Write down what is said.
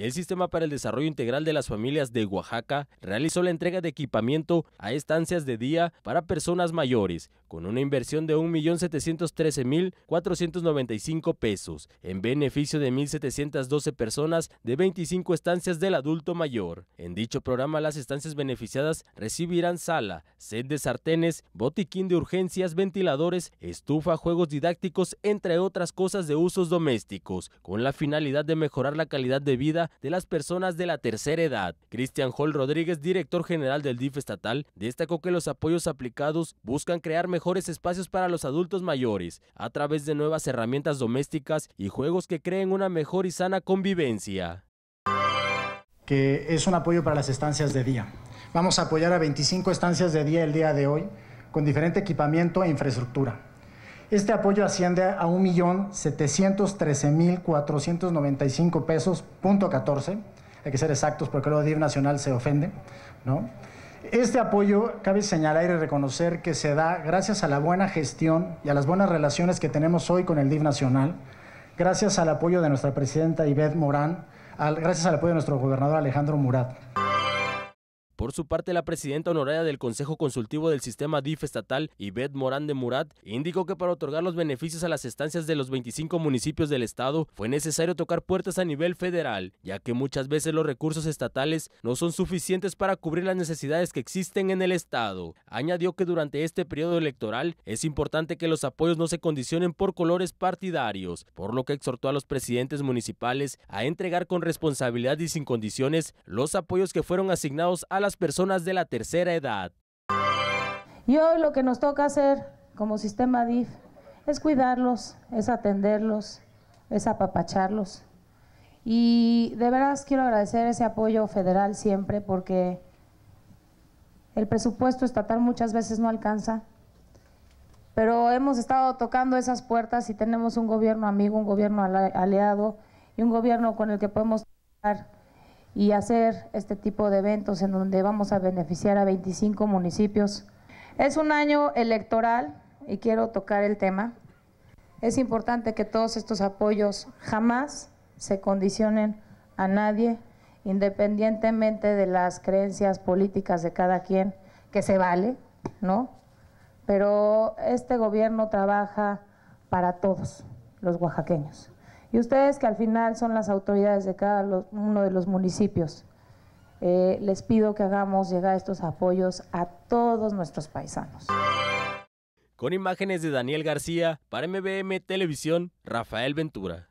El Sistema para el Desarrollo Integral de las Familias de Oaxaca realizó la entrega de equipamiento a estancias de día para personas mayores, con una inversión de 1.713.495 pesos, en beneficio de 1.712 personas de 25 estancias del adulto mayor. En dicho programa, las estancias beneficiadas recibirán sala, sed de sartenes, botiquín de urgencias, ventiladores, estufa, juegos didácticos, entre otras cosas de usos domésticos, con la finalidad de mejorar la calidad de vida de las personas de la tercera edad. Cristian Hall Rodríguez, director general del DIF estatal, destacó que los apoyos aplicados buscan crear mejores espacios para los adultos mayores a través de nuevas herramientas domésticas y juegos que creen una mejor y sana convivencia. Que es un apoyo para las estancias de día. Vamos a apoyar a 25 estancias de día el día de hoy con diferente equipamiento e infraestructura este apoyo asciende a 1.713.495 pesos, punto Hay que ser exactos porque luego DIF Nacional se ofende, Este apoyo cabe señalar y reconocer que se da gracias a la buena gestión y a las buenas relaciones que tenemos hoy con el DIF Nacional, gracias al apoyo de nuestra presidenta Ivette Morán, gracias al apoyo de nuestro gobernador Alejandro Murat. Por su parte, la presidenta honoraria del Consejo Consultivo del Sistema DIF estatal, Yvette Morán de Murat, indicó que para otorgar los beneficios a las estancias de los 25 municipios del estado fue necesario tocar puertas a nivel federal, ya que muchas veces los recursos estatales no son suficientes para cubrir las necesidades que existen en el estado. Añadió que durante este periodo electoral es importante que los apoyos no se condicionen por colores partidarios, por lo que exhortó a los presidentes municipales a entregar con responsabilidad y sin condiciones los apoyos que fueron asignados a las personas de la tercera edad. Y hoy lo que nos toca hacer como sistema DIF es cuidarlos, es atenderlos, es apapacharlos. Y de veras quiero agradecer ese apoyo federal siempre porque el presupuesto estatal muchas veces no alcanza, pero hemos estado tocando esas puertas y tenemos un gobierno amigo, un gobierno aliado y un gobierno con el que podemos trabajar y hacer este tipo de eventos en donde vamos a beneficiar a 25 municipios. Es un año electoral y quiero tocar el tema. Es importante que todos estos apoyos jamás se condicionen a nadie, independientemente de las creencias políticas de cada quien, que se vale, ¿no? Pero este gobierno trabaja para todos los oaxaqueños. Y ustedes que al final son las autoridades de cada uno de los municipios, eh, les pido que hagamos llegar estos apoyos a todos nuestros paisanos. Con imágenes de Daniel García, para MBM Televisión, Rafael Ventura.